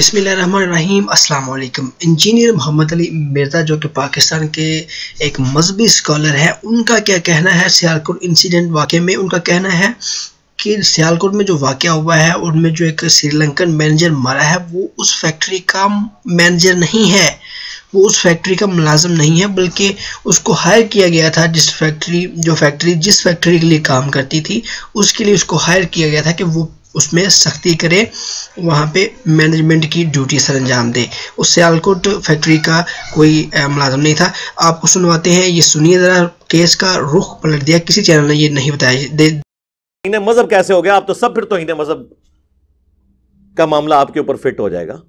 अस्सलाम वालेकुम इंजीनियर मोहम्मद अली मिर्जा जो कि पाकिस्तान के एक मजहबी स्कॉलर हैं उनका क्या कहना है सियालकोट इंसिडेंट वाक़े में उनका कहना है कि सियालकोट में जो वाक़ हुआ है उनमें जो एक श्रीलंकन मैनेजर मरा है वो उस फैक्ट्री का मैनेजर नहीं है वो उस फैक्ट्री का मुलाजम नहीं है बल्कि उसको हायर किया गया था जिस फैक्ट्री जो फैक्ट्री जिस फैक्ट्री के लिए काम करती थी उसके लिए उसको हायर किया गया था कि वो उसमें सख्ती करे वहाँ पे मैनेजमेंट की ड्यूटी सर अंजाम दे उस सियालकोट फैक्ट्री का कोई मुलाजम नहीं था आपको सुनवाते हैं ये सुनिए ज़रा केस का रुख पलट दिया किसी चैनल ने ये नहीं बताया मजहब कैसे हो गया आप तो सब फिर तो हिंदे मजहब का मामला आपके ऊपर फिट हो जाएगा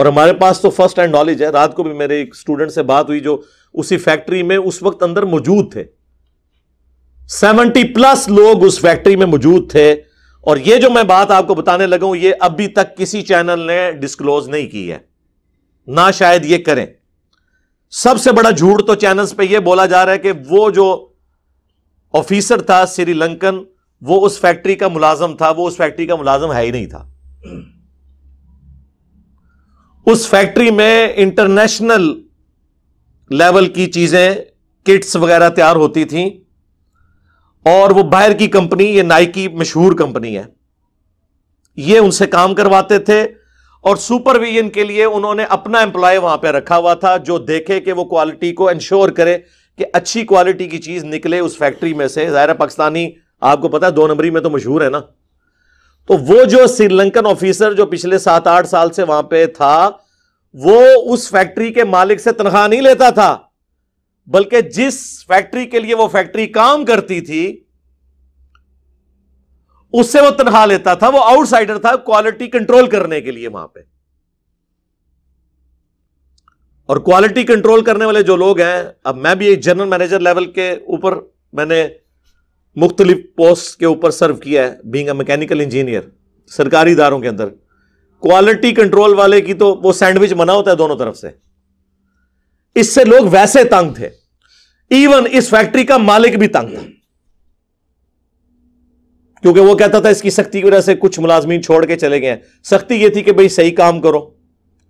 और हमारे पास तो फर्स्ट हैंड नॉलेज है रात को भी मेरे एक स्टूडेंट से बात हुई जो उसी फैक्ट्री में उस वक्त अंदर मौजूद थे सेवेंटी प्लस लोग उस फैक्ट्री में मौजूद थे और ये जो मैं बात आपको बताने लगा हूं ये अभी तक किसी चैनल ने डिस्क्लोज नहीं की है ना शायद ये करें सबसे बड़ा झूठ तो चैनल्स पे ये बोला जा रहा है कि वो जो ऑफिसर था श्रीलंकन वो उस फैक्ट्री का मुलाजम था वो उस फैक्ट्री का मुलाजम है ही नहीं था उस फैक्ट्री में इंटरनेशनल लेवल की चीजें किट्स वगैरह तैयार होती थी और वो बाहर की कंपनी ये नाइकी मशहूर कंपनी है ये उनसे काम करवाते थे और सुपरविजन के लिए उन्होंने अपना एम्प्लॉय वहां पे रखा हुआ था जो देखे कि वो क्वालिटी को इंश्योर करे कि अच्छी क्वालिटी की चीज निकले उस फैक्ट्री में से ज़ाहिर पाकिस्तानी आपको पता है दो नंबरी में तो मशहूर है ना तो वो जो श्रीलंकन ऑफिसर जो पिछले सात आठ साल से वहां पे था वो उस फैक्ट्री के मालिक से तनख्वाह नहीं लेता था बल्कि जिस फैक्ट्री के लिए वो फैक्ट्री काम करती थी उससे वो तनखा लेता था वो आउटसाइडर था क्वालिटी कंट्रोल करने के लिए वहां पे और क्वालिटी कंट्रोल करने वाले जो लोग हैं अब मैं भी एक जनरल मैनेजर लेवल के ऊपर मैंने मुख्तलिफ पोस्ट के ऊपर सर्व किया है बींग अ मैकेनिकल इंजीनियर सरकारी इदारों के अंदर क्वालिटी कंट्रोल वाले की तो वो सैंडविच मना होता है दोनों तरफ से इससे लोग वैसे तंग थे इवन इस फैक्ट्री का मालिक भी तंग था क्योंकि वो कहता था इसकी सख्ती की वजह से कुछ मुलाजमीन छोड़ के चले गए सख्ती ये थी कि भाई सही काम करो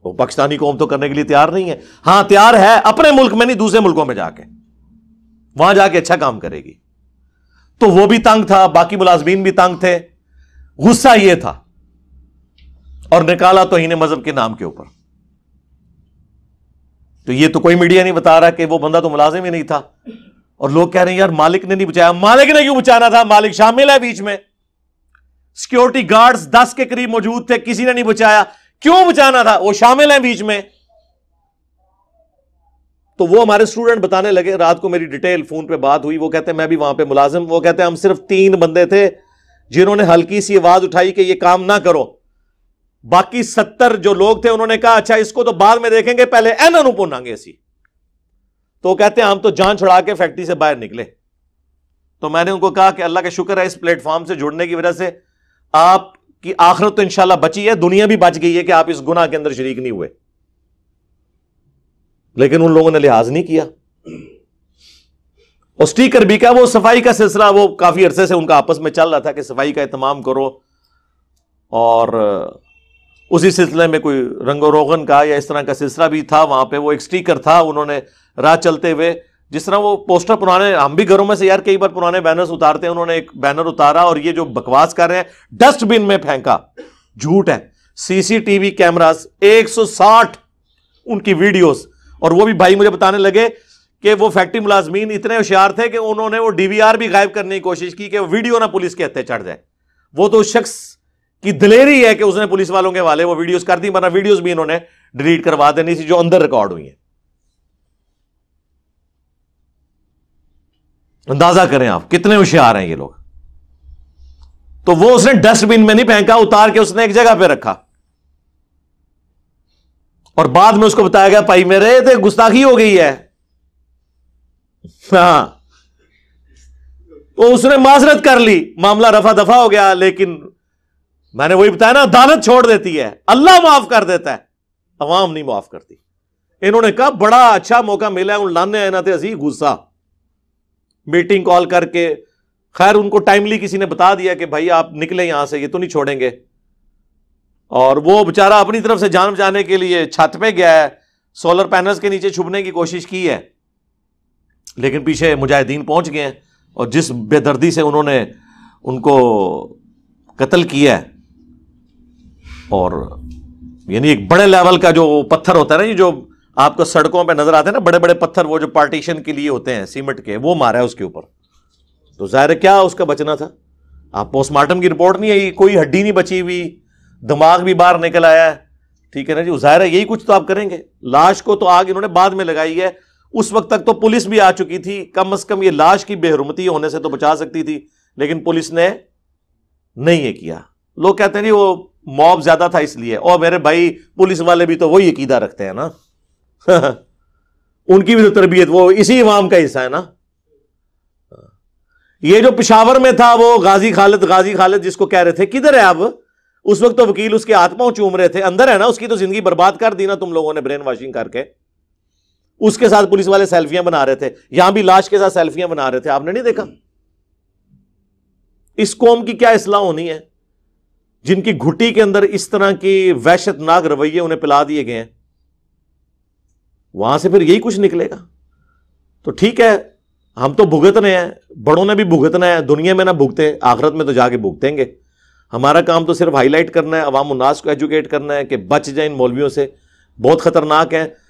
वो पाकिस्तानी कौम तो करने के लिए तैयार नहीं है हां तैयार है अपने मुल्क में नहीं दूसरे मुल्कों में जाके वहां जाके अच्छा काम करेगी तो वो भी तंग था बाकी मुलाजमीन भी तंग थे गुस्सा ये था और निकाला तो इन्हें मजहब के नाम के ऊपर तो ये तो कोई मीडिया नहीं बता रहा कि वो बंदा तो मुलाजिम ही नहीं था और लोग कह रहे हैं यार मालिक ने नहीं बचाया मालिक ने क्यों बचाना था मालिक शामिल है बीच में सिक्योरिटी गार्ड्स दस के करीब मौजूद थे किसी ने नहीं बचाया क्यों बचाना था वो शामिल है बीच में तो वो हमारे स्टूडेंट बताने लगे रात को मेरी डिटेल फोन पर बात हुई वो कहते हैं मैं भी वहां पर मुलाजिम वो कहते हैं हम सिर्फ तीन बंदे थे जिन्होंने हल्की सी आवाज उठाई कि ये काम ना करो बाकी सत्तर जो लोग थे उन्होंने कहा अच्छा इसको तो बाद में देखेंगे पहले एन एन पुनांगे सी तो कहते हैं हम तो जान छुड़ा के फैक्ट्री से बाहर निकले तो मैंने उनको कहा कि अल्लाह का शुक्र है इस प्लेटफॉर्म से जुड़ने की वजह से आपकी आखिरत तो इंशाला बची है दुनिया भी बच गई है कि आप इस गुना के अंदर शरीक नहीं हुए लेकिन उन लोगों ने लिहाज नहीं किया और स्टीकर भी क्या वो सफाई का सिलसिला वो काफी अरसे से उनका आपस में चल रहा था कि सफाई का इतमाम करो और उसी सिलसिले में कोई रंगो रोगन का या इस तरह का सिलसिला भी था वहां पे वो एक स्टीकर था उन्होंने राह चलते हुए जिस तरह वो पोस्टर पुराने हम भी घरों में से यार कई बार पुराने बैनर्स उतारते हैं उन्होंने एक बैनर उतारा और ये जो बकवास कर रहे हैं डस्टबिन में फेंका झूठ है सीसीटीवी कैमरास 160 उनकी वीडियोज और वो भी भाई मुझे बताने लगे कि वो फैक्ट्री मुलाजमीन इतने होशियार थे कि उन्होंने वो डीवीआर भी गायब करने की कोशिश की कि वीडियो ना पुलिस के हथे चढ़ जाए वो तो शख्स की दलेरी है कि उसने पुलिस वालों के वाले वो वीडियोस कर दी वरना वीडियोस भी इन्होंने डिलीट करवा देनी थी जो अंदर रिकॉर्ड हुई है अंदाजा करें आप कितने होशियार हैं ये लोग तो वो उसने डस्टबिन में नहीं फेंका उतार के उसने एक जगह पे रखा और बाद में उसको बताया गया भाई मेरे तो गुस्ताखी हो गई है हाँ तो उसने माजरत कर ली मामला रफा दफा हो गया लेकिन मैंने वही बताया ना अदालत छोड़ देती है अल्लाह माफ कर देता है अवाम नहीं माफ करती इन्होंने कहा बड़ा अच्छा मौका मिला है उन लाने आना अजी गुस्सा मीटिंग कॉल करके खैर उनको टाइमली किसी ने बता दिया कि भाई आप निकले यहां से ये तो नहीं छोड़ेंगे और वो बेचारा अपनी तरफ से जान जाने के लिए छत पे गया है सोलर पैनल्स के नीचे छुपने की कोशिश की है लेकिन पीछे मुजाहिदीन पहुंच गए और जिस बेदर्दी से उन्होंने उनको कत्ल किया है और यानी एक बड़े लेवल का जो पत्थर होता है ना जो आपको सड़कों पे नजर आते हैं ना बड़े बड़े पत्थर वो जो पार्टीशन के लिए होते हैं सीमेंट के वो मारा है उसके ऊपर तो जाहिर क्या उसका बचना था आप पोस्टमार्टम की रिपोर्ट नहीं आई कोई हड्डी नहीं बची हुई दिमाग भी बाहर निकल आया है ठीक है ना जी तो जाहिर है यही कुछ तो आप करेंगे लाश को तो आग इन्होंने बाद में लगाई है उस वक्त तक तो पुलिस भी आ चुकी थी कम अज कम ये लाश की बेहरमती होने से तो बचा सकती थी लेकिन पुलिस ने नहीं ये किया लोग कहते हैं जी वो मॉब ज्यादा था इसलिए और मेरे भाई पुलिस वाले भी तो वही अकीदा रखते हैं ना उनकी भी तो तरबियत वो इसी इमाम का हिस्सा है ना ये जो पिशावर में था वो गाजी खालिद गाजी खालिद जिसको कह रहे थे किधर है अब उस वक्त तो वकील उसके आत्माओं चूम रहे थे अंदर है ना उसकी तो जिंदगी बर्बाद कर दी ना तुम लोगों ने ब्रेन वॉशिंग करके उसके साथ पुलिस वाले सेल्फियां बना रहे थे यहां भी लाश के साथ सेल्फियां बना रहे थे आपने नहीं देखा इस कौम की क्या इसलाह होनी है जिनकी घुटी के अंदर इस तरह की वहशतनाक रवैये उन्हें पिला दिए गए हैं वहां से फिर यही कुछ निकलेगा तो ठीक है हम तो भुगतने हैं बड़ों ने भी भुगतना है दुनिया में ना भुगते आखरत में तो जाके भुगतेंगे हमारा काम तो सिर्फ हाईलाइट करना है अवाम उन्नास को एजुकेट करना है कि बच जाए इन मौलवियों से बहुत खतरनाक है